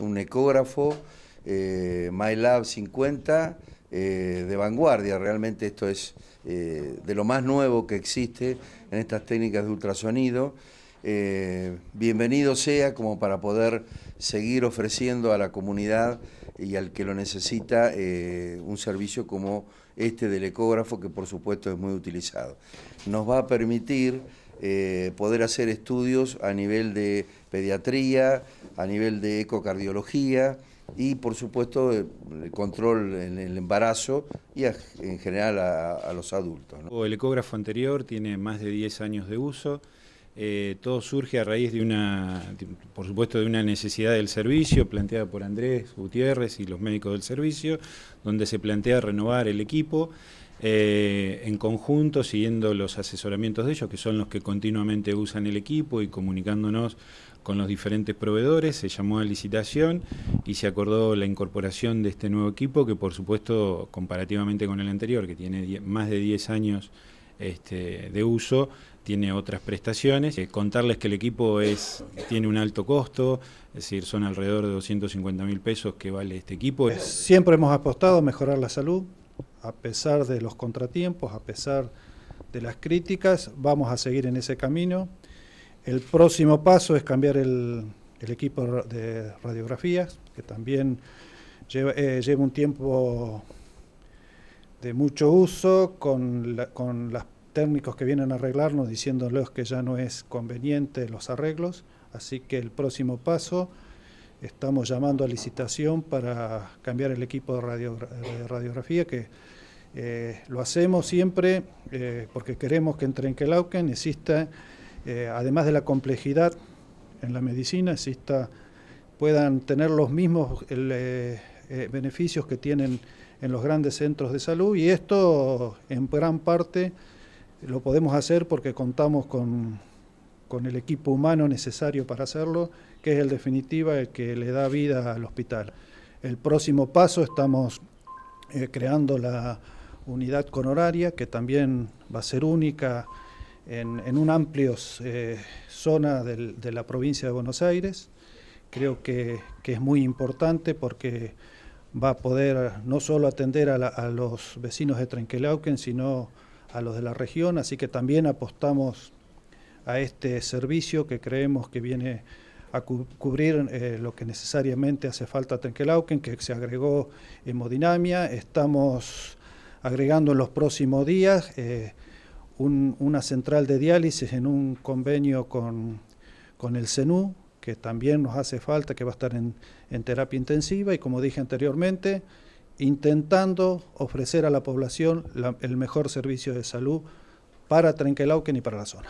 un ecógrafo, eh, MyLab 50, eh, de vanguardia. Realmente esto es eh, de lo más nuevo que existe en estas técnicas de ultrasonido. bienvenido sea como para poder seguir ofreciendo a la comunidad y al que lo necesita un servicio como este del ecógrafo que por supuesto es muy utilizado. Nos va a permitir eh, poder hacer estudios a nivel de pediatría, a nivel de ecocardiología y por supuesto el control en el embarazo y en general a, los adultos. El ecógrafo anterior tiene más de 10 años de uso. Eh, todo surge a raíz de una, por supuesto, de una necesidad del servicio planteada por Andrés Gutiérrez y los médicos del servicio, donde se plantea renovar el equipo eh, en conjunto, siguiendo los asesoramientos de ellos, que son los que continuamente usan el equipo y comunicándonos con los diferentes proveedores, se llamó a licitación y se acordó la incorporación de este nuevo equipo, que por supuesto, comparativamente con el anterior, que tiene más de 10 años este, de uso, tiene otras prestaciones. Eh, contarles que el equipo es, tiene un alto costo, es decir, son alrededor de 250 mil pesos que vale este equipo. Siempre hemos apostado a mejorar la salud, a pesar de los contratiempos, a pesar de las críticas, vamos a seguir en ese camino. El próximo paso es cambiar el, equipo de radiografías, que también eh, lleva, un tiempo de mucho uso, con, con los técnicos que vienen a arreglarnos diciéndoles que ya no es conveniente los arreglos. Así que el próximo paso estamos llamando a licitación para cambiar el equipo de, radiografía, que eh, lo hacemos siempre eh, porque queremos que en Trenquelauquen exista, eh, además de la complejidad en la medicina, exista, puedan tener los mismos beneficios que tienen en los grandes centros de salud y esto en gran parte lo podemos hacer porque contamos con con el equipo humano necesario para hacerlo, que es el definitiva, el que le da vida al hospital. El próximo paso estamos eh, creando la unidad horaria, que también va a ser única en, un una amplia eh, zona de la provincia de Buenos Aires. Creo que, es muy importante porque va a poder no solo atender a, los vecinos de Trenquelauquen, sino a los de la región, así que también apostamos a este servicio que creemos que viene a cubrir eh, lo que necesariamente hace falta a Trenquelauquen, que se agregó hemodinamia. Estamos agregando en los próximos días eh, una central de diálisis en un convenio con, el CENU, que también nos hace falta, que va a estar en, terapia intensiva. Y como dije anteriormente, intentando ofrecer a la población el mejor servicio de salud para Trenquelauquen y para la zona.